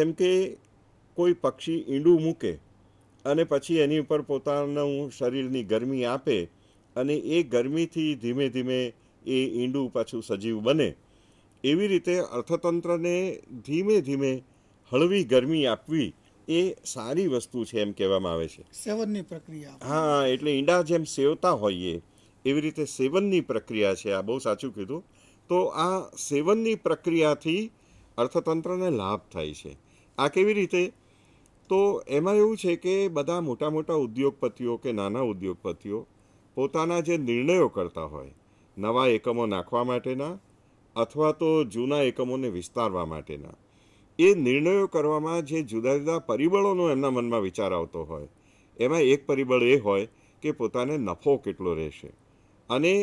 જેમ કે કોઈ પક્ષી ઈંડું મૂકે અને પછી એની ઉપર પોતાનું શરીરની ગરમી આપે અને એ ગરમીથી ધીમે ધીમે એ ઈંડું પાછું સજીવ બને એવી રીતે અર્થતંત્રને ધીમે ધીમે હળવી ગરમી આપવી એ સારી વસ્તુ છે એમ કહેવામાં આવે છે સેવનની પ્રક્રિયા હા એટલે ઈંડા જેમ સેવતા હોઈએ એવી રીતે સેવનની પ્રક્રિયા છે આ બહુ સાચું કીધું તો આ સેવનની પ્રક્રિયાથી અર્થતંત્રને લાભ થાય છે આ કેવી રીતે તો એમાં એવું છે કે બધા મોટા મોટા ઉદ્યોગપતિઓ કે નાના ઉદ્યોગપતિઓ પોતાના જે નિર્ણયો કરતા હોય નવા એકમો નાખવા માટેના અથવા તો જૂના એકમોને વિસ્તારવા માટેના એ નિર્ણયો કરવામાં જે જુદા જુદા પરિબળોનો એમના મનમાં વિચાર આવતો હોય એમાં એક પરિબળ એ હોય કે પોતાને નફો કેટલો રહેશે અને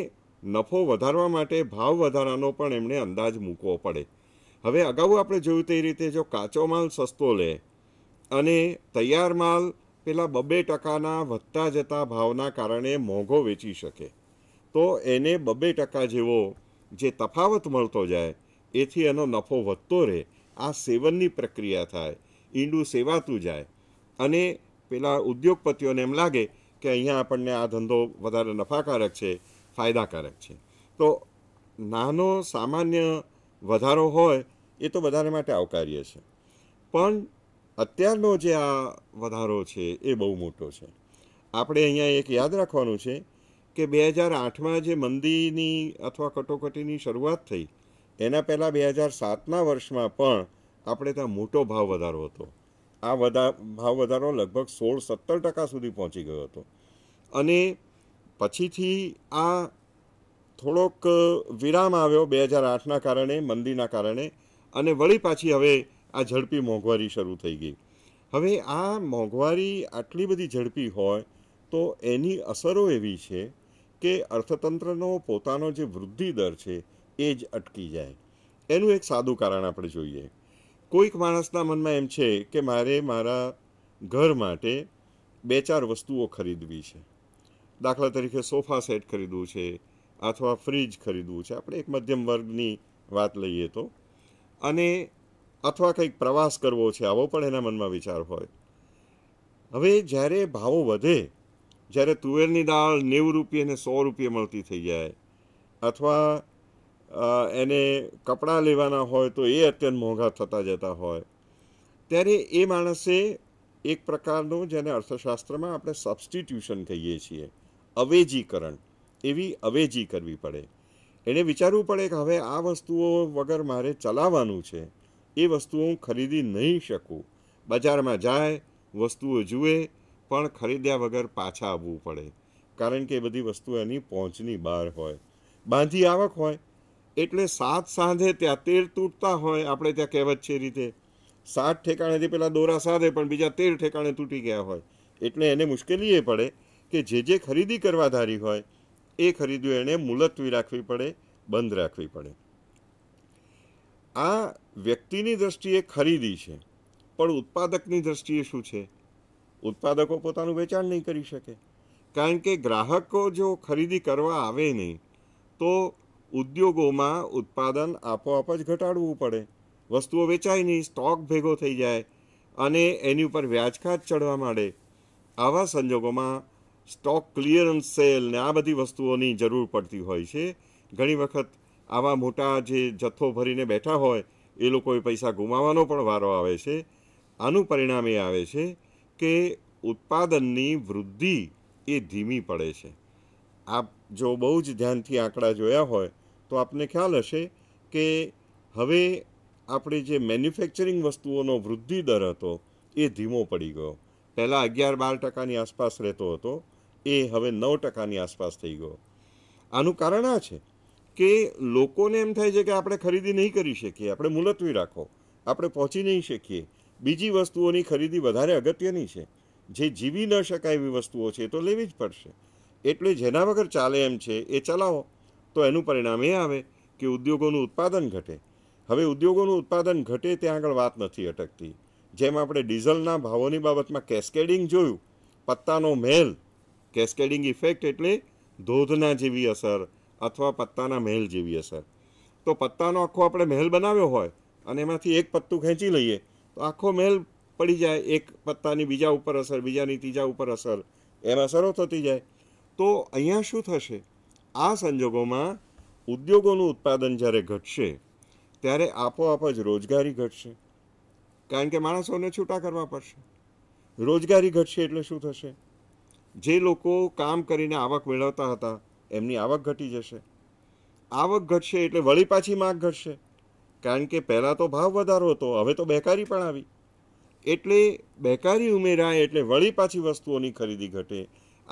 નફો વધારવા માટે ભાવ વધારાનો પણ એમણે અંદાજ મૂકવો પડે હવે અગાઉ આપણે જોયું તે રીતે જો કાચો માલ સસ્તો લે અને તૈયાર માલ પેલા બબે ટકાના વધતા જતા ભાવના કારણે મોંઘો વેચી શકે તો એને બબે ટકા જેવો જે તફાવત મળતો જાય એથી એનો નફો વધતો રહે આ સેવનની પ્રક્રિયા થાય ઈંડું સેવાતું જાય અને પેલા ઉદ્યોગપતિઓને એમ લાગે કે અહીંયા આપણને આ ધંધો વધારે નફાકારક છે ફાયદાકારક છે તો નાનો સામાન્ય વધારો હોય એ તો બધાને માટે આવકાર્ય છે પણ અત્યારનો જે આ વધારો છે એ બહુ મોટો છે આપણે અહીંયા એક યાદ રાખવાનું છે કે બે હજાર આઠમાં જે મંદીની અથવા કટોકટીની શરૂઆત થઈ એના પહેલાં બે હજાર સાતના વર્ષમાં પણ આપણે ત્યાં મોટો ભાવ વધારો હતો આ વધા ભાવ વધારો લગભગ સોળ સત્તર ટકા સુધી પહોંચી ગયો હતો અને પછીથી આ થોડોક વિરામ આવ્યો બે હજાર આઠના કારણે મંદીના કારણે અને વળી પાછી હવે આ ઝડપી મોંઘવારી શરૂ થઈ ગઈ હવે આ મોંઘવારી આટલી બધી ઝડપી હોય તો એની અસરો એવી છે કે અર્થતંત્રનો પોતાનો જે વૃદ્ધિ દર છે એ જ અટકી જાય એનું એક સાદું કારણ આપણે જોઈએ કોઈક માણસના મનમાં એમ છે કે મારે મારા ઘર માટે બે ચાર વસ્તુઓ ખરીદવી છે દાખલા તરીકે સોફા સેટ ખરીદવું છે અથવા ફ્રીજ ખરીદવું છે આપણે એક મધ્યમ વર્ગની વાત લઈએ તો અને અથવા કંઈક પ્રવાસ કરવો છે આવો પણ એના મનમાં વિચાર હોય હવે જ્યારે ભાવો વધે જ્યારે તુવેરની દાળ નેવું રૂપિયે અને સો રૂપિયે મળતી થઈ જાય અથવા એને કપડાં લેવાના હોય તો એ અત્યંત મોંઘા થતા જતા હોય ત્યારે એ માણસે એક પ્રકારનો જેને અર્થશાસ્ત્રમાં આપણે સબસ્ટિટ્યુશન કહીએ છીએ અવેજીકરણ એવી અવેજી કરવી પડે એને વિચારવું પડે કે હવે આ વસ્તુઓ વગર મારે ચલાવવાનું છે એ વસ્તુઓ હું ખરીદી નહીં શકું બજારમાં જાય વસ્તુઓ જુએ પણ ખરીદ્યા વગર પાછા આવવું પડે કારણ કે એ બધી વસ્તુ એની પહોંચની બહાર હોય બાંધી આવક હોય એટલે સાત સાંધે ત્યાં તેર તૂટતા હોય આપણે ત્યાં કહેવત છે રીતે સાત ઠેકાણેથી પહેલાં દોરા સાધે પણ બીજા તેર ઠેકાણે તૂટી ગયા હોય એટલે એને મુશ્કેલી એ પડે કે જે જે ખરીદી કરવાધારી હોય એ ખરીદ્યું એણે મુલતવી રાખવી પડે બંધ રાખવી પડે આ વ્યક્તિની દ્રષ્ટિએ ખરીદી છે પણ ઉત્પાદકની દ્રષ્ટિએ શું છે ઉત્પાદકો પોતાનું વેચાણ નહીં કરી શકે કારણ કે ગ્રાહકો જો ખરીદી કરવા આવે નહીં તો ઉદ્યોગોમાં ઉત્પાદન આપોઆપ જ ઘટાડવું પડે વસ્તુઓ વેચાય નહીં સ્ટોક ભેગો થઈ જાય અને એની ઉપર વ્યાજખાત ચડવા માંડે આવા સંજોગોમાં સ્ટોક ક્લિયરન્સ સેલ ને આ બધી વસ્તુઓની જરૂર પડતી હોય છે ઘણી વખત આવા મોટા જે જથ્થો ભરીને બેઠા હોય એ લોકોએ પૈસા ગુમાવવાનો પણ વારો આવે છે આનું પરિણામ એ આવે છે કે ઉત્પાદનની વૃદ્ધિ એ ધીમી પડે છે આપ જો બહુ જ ધ્યાનથી આંકડા જોયા હોય તો આપને ખ્યાલ હશે કે હવે આપણે જે મેન્યુફેક્ચરિંગ વસ્તુઓનો વૃદ્ધિ દર હતો એ ધીમો પડી ગયો પહેલાં અગિયાર બાર ટકાની આસપાસ રહેતો હતો એ હવે નવ ટકાની આસપાસ થઈ ગયો આનું કારણ આ છે કે લોકોને એમ થાય છે કે આપણે ખરીદી નહીં કરી શકીએ આપણે મુલતવી રાખો આપણે પહોંચી નહીં શકીએ બીજી વસ્તુઓની ખરીદી વધારે અગત્યની છે જે જીવી ન શકાય એવી વસ્તુઓ છે એ તો લેવી જ પડશે એટલે જેના વગર ચાલે એમ છે એ ચલાવો તો એનું પરિણામ એ આવે કે ઉદ્યોગોનું ઉત્પાદન ઘટે હવે ઉદ્યોગોનું ઉત્પાદન ઘટે ત્યાં આગળ વાત નથી અટકતી જેમ આપણે ડીઝલના ભાવોની બાબતમાં કેસ્કેડિંગ જોયું પત્તાનો મહેલ કેસ્કેડિંગ ઇફેક્ટ એટલે ધોધના જેવી અસર અથવા પત્તાના મહેલ જેવી અસર તો પત્તાનો આખો આપણે મહેલ બનાવ્યો હોય અને એમાંથી એક પત્તું ખેંચી લઈએ તો આખો મહેલ પડી જાય એક પત્તાની બીજા ઉપર અસર બીજાની ત્રીજા ઉપર અસર એમ અસરો થતી જાય તો અહીંયા શું થશે આ સંજોગોમાં ઉદ્યોગોનું ઉત્પાદન જ્યારે ઘટશે ત્યારે આપોઆપ જ રોજગારી ઘટશે કારણ કે માણસોને છૂટા કરવા પડશે રોજગારી ઘટશે એટલે શું થશે જે લોકો કામ કરીને આવક મેળવતા હતા એમની આવક ઘટી જશે આવક ઘટશે એટલે વળી પાછી માગ ઘટશે કારણ કે પહેલાં તો ભાવ વધારો હતો હવે તો બેકારી પણ આવી એટલે બેકારી ઉમેરાય એટલે વળી પાછી વસ્તુઓની ખરીદી ઘટે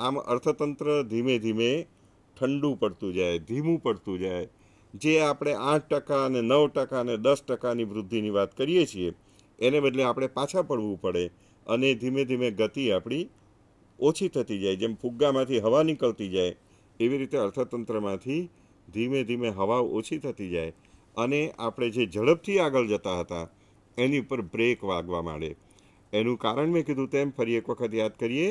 આમ અર્થતંત્ર ધીમે ધીમે ઠંડુ પડતું જાય ધીમું પડતું જાય જે આપણે આઠ ટકા અને નવ ટકા અને દસ ટકાની વૃદ્ધિની વાત કરીએ છીએ એને બદલે આપણે પાછા પડવું પડે અને ધીમે ધીમે ગતિ આપણી ઓછી થતી જાય જેમ ફુગ્ગામાંથી હવા નીકળતી જાય એવી રીતે અર્થતંત્રમાંથી ધીમે ધીમે હવા ઓછી થતી જાય અને આપણે જે ઝડપથી આગળ જતા હતા એની ઉપર બ્રેક વાગવા માંડે એનું કારણ મેં કીધું તેમ ફરી એક વખત યાદ કરીએ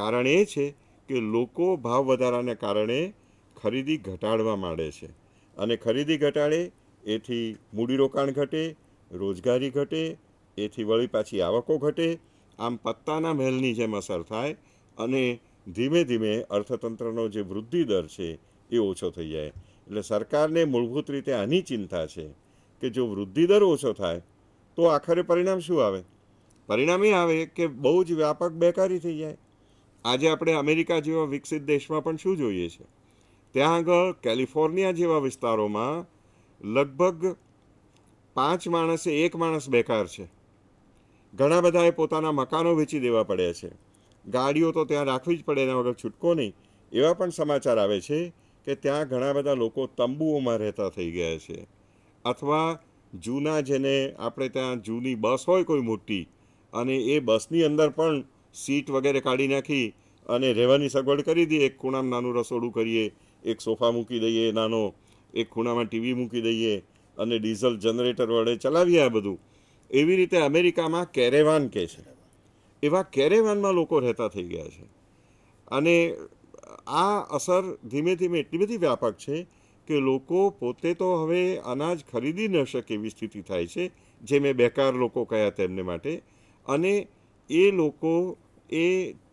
કારણ એ છે કે લોકો ભાવ વધારાને કારણે ખરીદી ઘટાડવા માંડે છે અને ખરીદી ઘટાડે એથી મૂડીરોકાણ ઘટે રોજગારી ઘટે એથી વળી પાછી આવકો ઘટે આમ પત્તાના મહેલની જેમ અસર થાય અને ધીમે ધીમે અર્થતંત્રનો જે વૃદ્ધિ દર છે એ ઓછો થઈ જાય એટલે સરકારને મૂળભૂત રીતે આની ચિંતા છે કે જો વૃદ્ધિ દર ઓછો થાય તો આખરે પરિણામ શું આવે પરિણામ એ આવે કે બહુ જ વ્યાપક બેકારી થઈ જાય આજે આપણે અમેરિકા જેવા વિકસિત દેશમાં પણ શું જોઈએ છે ત્યાં આગળ કેલિફોર્નિયા જેવા વિસ્તારોમાં લગભગ પાંચ માણસે એક માણસ બેકાર છે ઘણા બધાએ પોતાના મકાનો વેચી દેવા પડ્યા છે ગાડીઓ તો ત્યાં રાખવી જ પડે એના વગર છૂટકો નહીં એવા પણ સમાચાર આવે છે કે ત્યાં ઘણા બધા લોકો તંબુઓમાં રહેતા થઈ ગયા છે અથવા જૂના જેને આપણે ત્યાં જૂની બસ હોય કોઈ મોટી અને એ બસની અંદર પણ સીટ વગેરે કાઢી નાખી અને રહેવાની સગવડ કરી દઈએ એક ખૂણામાં નાનું રસોડું કરીએ એક સોફા મૂકી દઈએ નાનો એક ખૂણામાં ટીવી મૂકી દઈએ અને ડીઝલ જનરેટર વડે ચલાવીએ આ બધું એવી રીતે અમેરિકામાં કેરેવાન કહે છે એવા કેરેવાનમાં લોકો રહેતા થઈ ગયા છે અને આ અસર ધીમે ધીમે એટલી બધી વ્યાપક છે કે લોકો પોતે તો હવે અનાજ ખરીદી ન શકે એવી સ્થિતિ થાય છે જે મેં બેકાર લોકો કહ્યા તેમને માટે અને એ લોકો એ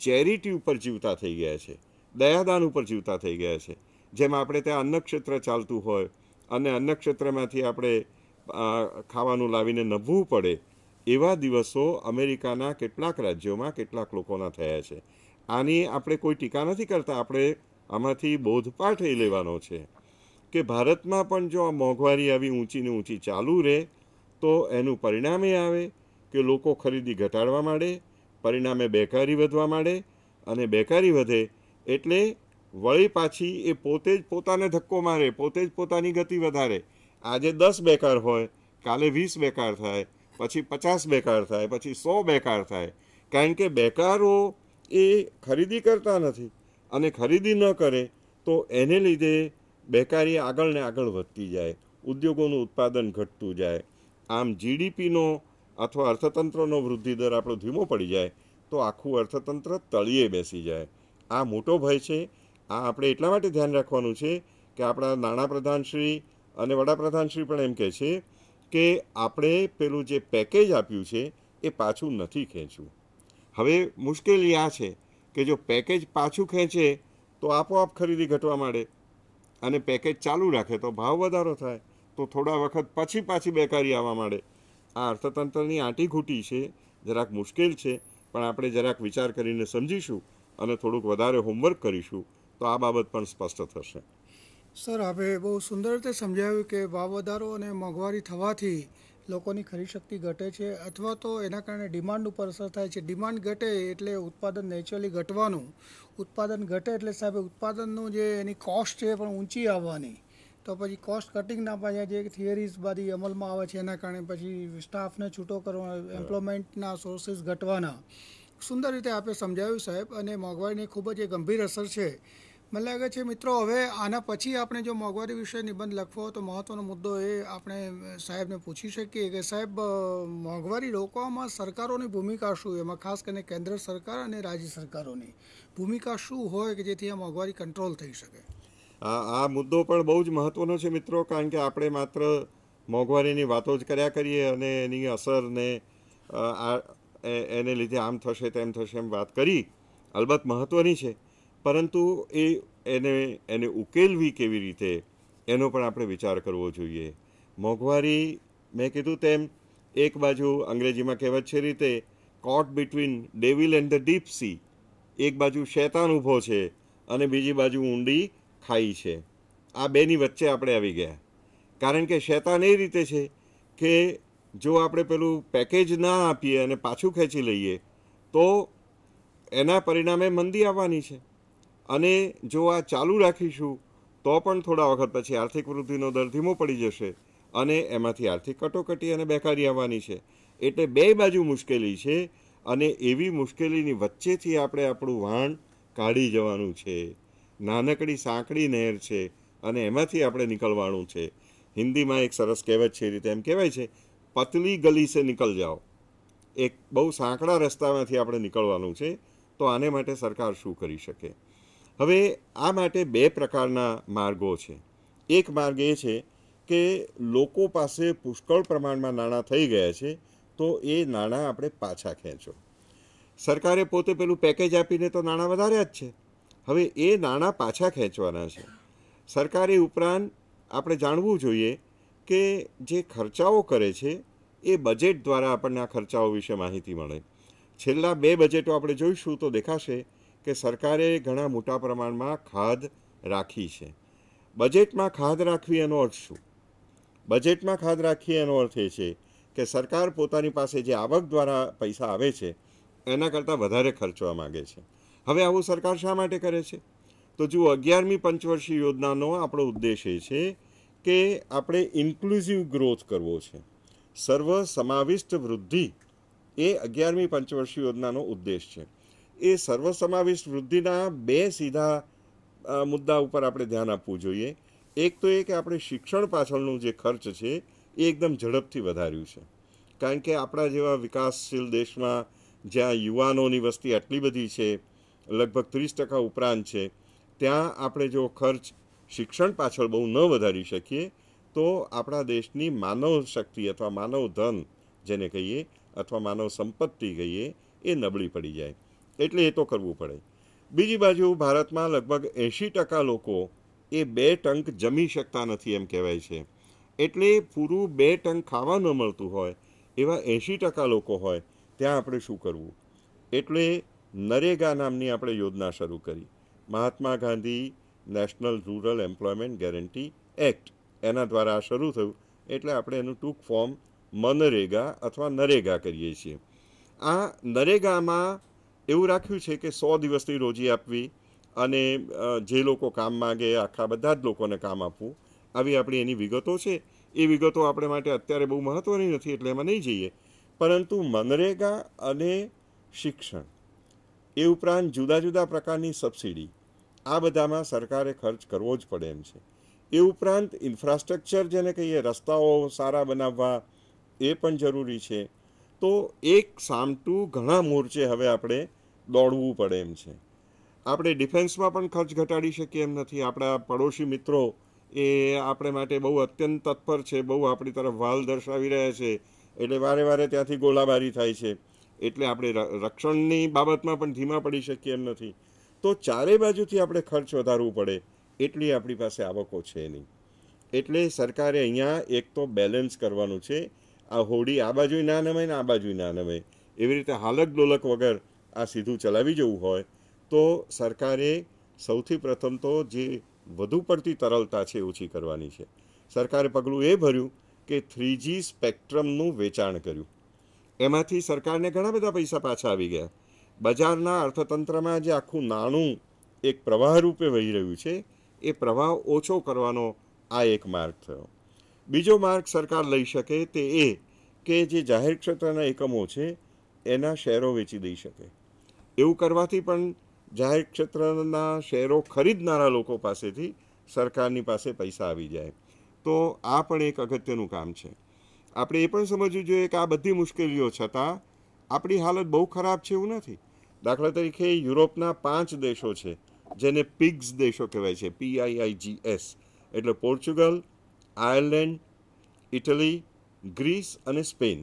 ચેરિટી ઉપર જીવતા થઈ ગયા છે દયાદાન ઉપર જીવતા થઈ ગયા છે જેમ આપણે ત્યાં અન્નક્ષેત્ર ચાલતું હોય અને અન્નક્ષેત્રમાંથી આપણે ખાવાનું લાવીને નભવું પડે એવા દિવસો અમેરિકાના કેટલાક રાજ્યોમાં કેટલાક લોકોના થયા છે આની આપણે કોઈ ટીકા નથી કરતા આપણે આમાંથી બોધપાઠ એ લેવાનો છે કે ભારતમાં પણ જો આ મોંઘવારી આવી ઊંચી ઊંચી ચાલુ રહે તો એનું પરિણામ એ આવે કે લોકો ખરીદી ઘટાડવા માંડે પરિણામે બેકારી વધવા માંડે અને બેકારી વધે એટલે વળી પાછી એ પોતે જ પોતાને ધક્કો મારે પોતે જ પોતાની ગતિ વધારે આજે દસ બેકાર હોય કાલે વીસ બેકાર થાય પછી પચાસ બેકાર થાય પછી સો બેકાર થાય કારણ કે બેકારો એ ખરીદી કરતા નથી અને ખરીદી ન કરે તો એને લીધે બેકારી આગળ ને આગળ વધતી જાય ઉદ્યોગોનું ઉત્પાદન ઘટતું જાય આમ જીડીપીનો અથવા અર્થતંત્રનો વૃદ્ધિ દર આપણો ધીમો પડી જાય તો આખું અર્થતંત્ર તળીએ બેસી જાય આ મોટો ભય છે આ આપણે એટલા માટે ધ્યાન રાખવાનું છે કે આપણા નાણાપ્રધાનશ્રી અને વડાપ્રધાનશ્રી પણ એમ કહે છે કે આપણે પેલું જે પેકેજ આપ્યું છે એ પાછું નથી ખેંચ્યું હવે મુશ્કેલી આ છે કે જો પેકેજ પાછું ખેંચે તો આપોઆપ ખરીદી ઘટવા માંડે અને પેકેજ ચાલુ રાખે તો ભાવ વધારો થાય તો થોડા વખત પછી પાછી બેકારી આવવા માંડે આ અર્થતંત્રની આંટીઘૂંટી છે જરાક મુશ્કેલ છે પણ આપણે જરાક વિચાર કરીને સમજીશું અને થોડુંક વધારે હોમવર્ક કરીશું તો આ બાબત પણ સ્પષ્ટ થશે સર આપે બહુ સુંદર રીતે સમજાવ્યું કે ભાવ વધારો અને મોંઘવારી થવાથી લોકોની ખરીદશક્તિ ઘટે છે અથવા તો એના કારણે ડિમાન્ડ ઉપર અસર થાય છે ડિમાન્ડ ઘટે એટલે ઉત્પાદન નેચરલી ઘટવાનું ઉત્પાદન ઘટે એટલે સાહેબ ઉત્પાદનનું જે એની કોસ્ટ છે પણ ઊંચી આવવાની તો પછી કોસ્ટ કટિંગના પાછા જે થિયરીઝ બધી અમલમાં આવે છે એના કારણે પછી સ્ટાફને છૂટો કરવાનો એમ્પ્લોયમેન્ટના સોર્સિસ ઘટવાના સુંદર રીતે આપે સમજાવ્યું સાહેબ અને મોંઘવારીની ખૂબ જ એ ગંભીર અસર છે મને લાગે છે મિત્રો હવે આના પછી આપણે જો મોંઘવારી વિશે નિબંધ લખવો તો મહત્ત્વનો મુદ્દો એ આપણે સાહેબને પૂછી શકીએ કે સાહેબ મોંઘવારી રોકવામાં સરકારોની ભૂમિકા શું એમાં ખાસ કરીને કેન્દ્ર સરકાર અને રાજ્ય સરકારોની ભૂમિકા શું હોય કે જેથી આ મોંઘવારી કંટ્રોલ થઈ શકે આ મુદ્દો પણ બહુ જ મહત્ત્વનો છે મિત્રો કારણ કે આપણે માત્ર મોંઘવારીની વાતો જ કર્યા કરીએ અને એની અસરને એને લીધે આમ થશે તેમ થશે એમ વાત કરી અલબત્ત મહત્ત્વની છે પરંતુ એ એને એને ઉકેલવી કેવી રીતે એનો પણ આપણે વિચાર કરવો જોઈએ મોંઘવારી મેં કીધું તેમ એક બાજુ અંગ્રેજીમાં કહેવત છે રીતે caught between devil and the deep sea એક બાજુ શેતાન ઊભો છે અને બીજી બાજુ ઊંડી ખાઈ છે આ બેની વચ્ચે આપણે આવી ગયા કારણ કે શેતાન એ રીતે છે કે જો આપણે પેલું પેકેજ ના આપીએ અને પાછું ખેંચી લઈએ તો એના પરિણામે મંદી આવવાની છે અને જો આ ચાલુ રાખીશું તો પણ થોડા વખત પછી આર્થિક વૃદ્ધિનો દર ધીમો પડી જશે અને એમાંથી આર્થિક કટોકટી અને બેકારી આવવાની છે એટલે બે બાજુ મુશ્કેલી છે અને એવી મુશ્કેલીની વચ્ચેથી આપણે આપણું વાણ કાઢી જવાનું છે નાનકડી સાંકડી નહેર છે અને એમાંથી આપણે નીકળવાનું છે હિન્દીમાં એક સરસ કહેવત છે એ રીતે એમ કહેવાય છે પતલી ગલી સે નીકળ જાઓ એક બહુ સાંકડા રસ્તામાંથી આપણે નીકળવાનું છે તો આને માટે સરકાર શું કરી શકે હવે આ માટે બે પ્રકારના માર્ગો છે એક માર્ગ એ છે કે લોકો પાસે પુષ્કળ પ્રમાણમાં નાણાં થઈ ગયા છે તો એ નાણાં આપણે પાછા ખેંચો સરકારે પોતે પેલું પેકેજ આપીને તો નાણાં વધાર્યા જ છે હવે એ નાણાં પાછા ખેંચવાના છે સરકારે ઉપરાંત આપણે જાણવું જોઈએ કે જે ખર્ચાઓ કરે છે એ બજેટ દ્વારા આપણને આ ખર્ચાઓ વિશે માહિતી મળે છેલ્લા બે બજેટો આપણે જોઈશું તો દેખાશે કે સરકારે ઘણા મોટા પ્રમાણમાં ખાધ રાખી છે બજેટમાં ખાદ રાખવી એનો અર્થ શું બજેટમાં ખાદ રાખવી એનો અર્થ એ છે કે સરકાર પોતાની પાસે જે આવક દ્વારા પૈસા આવે છે એના કરતાં વધારે ખર્ચવા માગે છે હવે આવું સરકાર શા માટે કરે છે તો જુઓ અગિયારમી પંચવર્ષીય યોજનાનો આપણો ઉદ્દેશ એ છે કે આપણે ઇન્ક્લુઝિવ ગ્રોથ કરવો છે સર્વ સમાવિષ્ટ વૃદ્ધિ એ અગિયારમી પંચવર્ષીય યોજનાનો ઉદ્દેશ છે એ સર્વસમાવેશ વૃદ્ધિના બે સીધા મુદ્દા ઉપર આપણે ધ્યાન આપવું જોઈએ એક તો એ કે આપણે શિક્ષણ પાછળનું જે ખર્ચ છે એ એકદમ ઝડપથી વધાર્યું છે કારણ કે આપણા જેવા વિકાસશીલ દેશમાં જ્યાં યુવાનોની વસ્તી આટલી બધી છે લગભગ ત્રીસ ટકા ઉપરાંત છે ત્યાં આપણે જો ખર્ચ શિક્ષણ પાછળ બહુ ન વધારી શકીએ તો આપણા દેશની માનવ શક્તિ અથવા માનવ ધન જેને કહીએ અથવા માનવ સંપત્તિ કહીએ એ નબળી પડી જાય એટલે એ તો કરવું પડે બીજી બાજુ ભારતમાં લગભગ એંશી ટકા લોકો એ બે ટંક જમી શકતા નથી એમ કહેવાય છે એટલે પૂરું બે ટંક ખાવા ન મળતું હોય એવા એંશી ટકા લોકો હોય ત્યાં આપણે શું કરવું એટલે નરેગા નામની આપણે યોજના શરૂ કરી Mahatma Gandhi national rural employment guarantee act એના દ્વારા આ શરૂ થયું એટલે આપણે એનું ટૂંક ફોર્મ મનરેગા અથવા નરેગા કરીએ છીએ આ નરેગામાં એવું રાખ્યું છે કે સો દિવસની રોજી આપવી અને જે લોકો કામ માગે આખા બધા જ લોકોને કામ આપવું આવી આપણી એની વિગતો છે એ વિગતો આપણે માટે અત્યારે બહુ મહત્ત્વની નથી એટલે એમાં નહીં જઈએ પરંતુ મનરેગા અને શિક્ષણ એ ઉપરાંત જુદા જુદા પ્રકારની સબસિડી આ બધામાં સરકારે ખર્ચ કરવો જ પડે એમ છે એ ઉપરાંત ઇન્ફ્રાસ્ટ્રક્ચર જેને કહીએ રસ્તાઓ સારા બનાવવા એ પણ જરૂરી છે તો એક સામટું ઘણા મોરચે હવે આપણે દોડવું પડે એમ છે આપણે ડિફેન્સમાં પણ ખર્ચ ઘટાડી શકીએ એમ નથી આપણા પડોશી મિત્રો એ આપણે માટે બહુ અત્યંત તત્પર છે બહુ આપણી તરફ વાલ દર્શાવી રહ્યા છે એટલે વારે વારે ત્યાંથી ગોલાબારી થાય છે એટલે આપણે રક્ષણની બાબતમાં પણ ધીમા પડી શકીએ એમ નથી તો ચારે બાજુથી આપણે ખર્ચ વધારવું પડે એટલી આપણી પાસે આવકો છે નહીં એટલે સરકારે અહીંયા એક તો બેલેન્સ કરવાનું છે આ હોડી આ બાજુ ના નમે ને આ બાજુ ના નમે એવી રીતે હાલક ડોલક વગર આ સીધું ચલાવી જવું હોય તો સરકારે સૌથી પ્રથમ તો જે વધુ પડતી તરલતા છે ઓછી કરવાની છે સરકારે પગલું એ ભર્યું કે થ્રીજી સ્પેક્ટ્રમનું વેચાણ કર્યું એમાંથી સરકારને ઘણા બધા પૈસા પાછા આવી ગયા બજારના અર્થતંત્રમાં જે આખું નાણું એક પ્રવાહ રૂપે વહી રહ્યું છે એ પ્રવાહ ઓછો કરવાનો આ એક માર્ગ થયો બીજો માર્ગ સરકાર લઈ શકે તે એ કે જે જાહેર ક્ષેત્રના એકમો છે એના શેરો વેચી દઈ શકે એવું કરવાથી પણ જાહેર ક્ષેત્રના શેરો ખરીદનારા લોકો પાસેથી સરકારની પાસે પૈસા આવી જાય તો આ પણ એક અગત્યનું કામ છે આપણે એ પણ સમજવું જોઈએ કે આ બધી મુશ્કેલીઓ છતાં આપણી હાલત બહુ ખરાબ છે એવું નથી દાખલા તરીકે યુરોપના પાંચ દેશો છે જેને પિગ્સ દેશો કહેવાય છે પીઆઈઆઈજીએસ એટલે પોર્ચુગલ આયર્લેન્ડ ઇટલી ગ્રીસ અને સ્પેન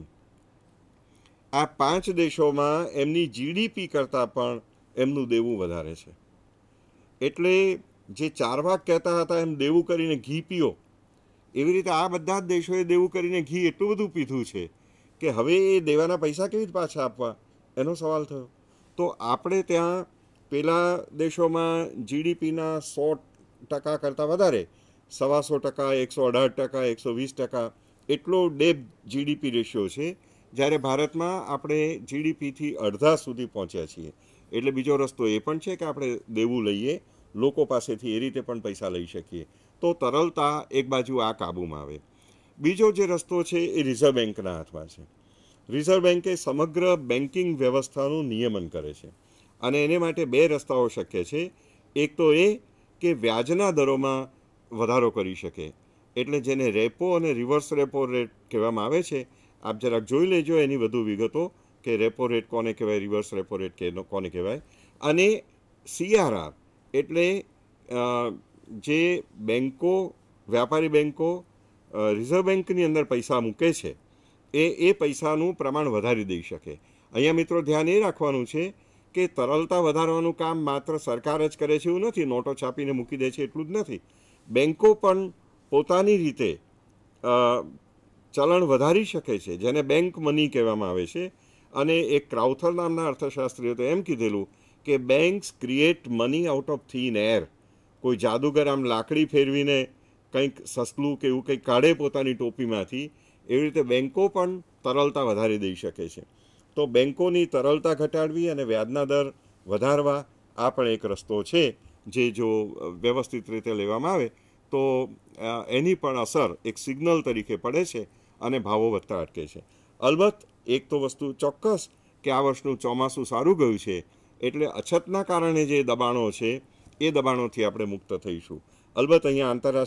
આ પાંચ દેશોમાં એમની જીડીપી કરતાં પણ એમનું દેવું વધારે છે એટલે જે ચાર ચારવાક કહેતા હતા એમ દેવું કરીને ઘી પીઓ એવી રીતે આ બધા જ દેશોએ દેવું કરીને ઘી એટલું બધું પીધું છે કે હવે એ દેવાના પૈસા કેવી રીતે પાછા આપવા એનો સવાલ થયો તો આપણે ત્યાં પેલા દેશોમાં જીડીપીના સો ટકા કરતાં વધારે સવાસો ટકા એકસો અઢાર ટકા એકસો વીસ ટકા એટલો ડેપ જીડીપી રેશિયો છે જ્યારે ભારતમાં આપણે જીડીપીથી અડધા સુધી પહોંચ્યા છીએ એટલે બીજો રસ્તો એ પણ છે કે આપણે દેવું લઈએ લોકો પાસેથી એ રીતે પણ પૈસા લઈ શકીએ તો તરલતા એક બાજુ આ કાબૂમાં આવે બીજો જે રસ્તો છે એ રિઝર્વ બેન્કના હાથમાં છે રિઝર્વ બેન્કે સમગ્ર બેન્કિંગ વ્યવસ્થાનું નિયમન કરે છે અને એને માટે બે રસ્તાઓ શક્ય છે એક તો એ કે વ્યાજના દરોમાં વધારો કરી શકે એટલે જેને રેપો અને રિવર્સ રેપો રેટ કહેવામાં આવે છે આપ જરાક જોઈ લેજો એની વધુ વિગતો કે રેપો રેટ કોને કહેવાય રિવર્સ રેપો રેટ કે કોને કહેવાય અને સીઆરઆર એટલે જે બેન્કો વ્યાપારી બેન્કો રિઝર્વ બેન્કની અંદર પૈસા મૂકે છે એ એ પૈસાનું પ્રમાણ વધારી દઈ શકે અહીંયા મિત્રો ધ્યાન એ રાખવાનું છે કે તરલતા વધારવાનું કામ માત્ર સરકાર જ કરે છે એવું નથી નોટો છાપીને મૂકી દે છે એટલું જ નથી બેન્કો પણ પોતાની રીતે ચલણ વધારી શકે છે જેને બેંક મની કહેવામાં આવે છે અને એક ક્રાઉથર નામના અર્થશાસ્ત્રીઓ તો એમ કીધેલું કે banks create money out of thin air કોઈ જાદુગર આમ લાકડી ફેરવીને કંઈક સસલું કે એવું કંઈક કાઢે પોતાની ટોપીમાંથી એવી રીતે બેન્કો પણ તરલતા વધારી દઈ શકે છે તો બેન્કોની તરલતા ઘટાડવી અને વ્યાજના દર વધારવા આ પણ એક રસ્તો છે જે જો વ્યવસ્થિત રીતે લેવામાં આવે તો એની પણ અસર એક સિગ્નલ તરીકે પડે છે અને ભાવો વધતા અટકે છે અલબત્ત એક તો વસ્તુ ચોક્કસ કે આ વર્ષનું ચોમાસું સારું ગયું છે એટલે અછતના કારણે જે દબાણો છે એ દબાણોથી આપણે મુક્ત થઈશું અલબત્ત અહીંયા આંતરરાષ્ટ્રીય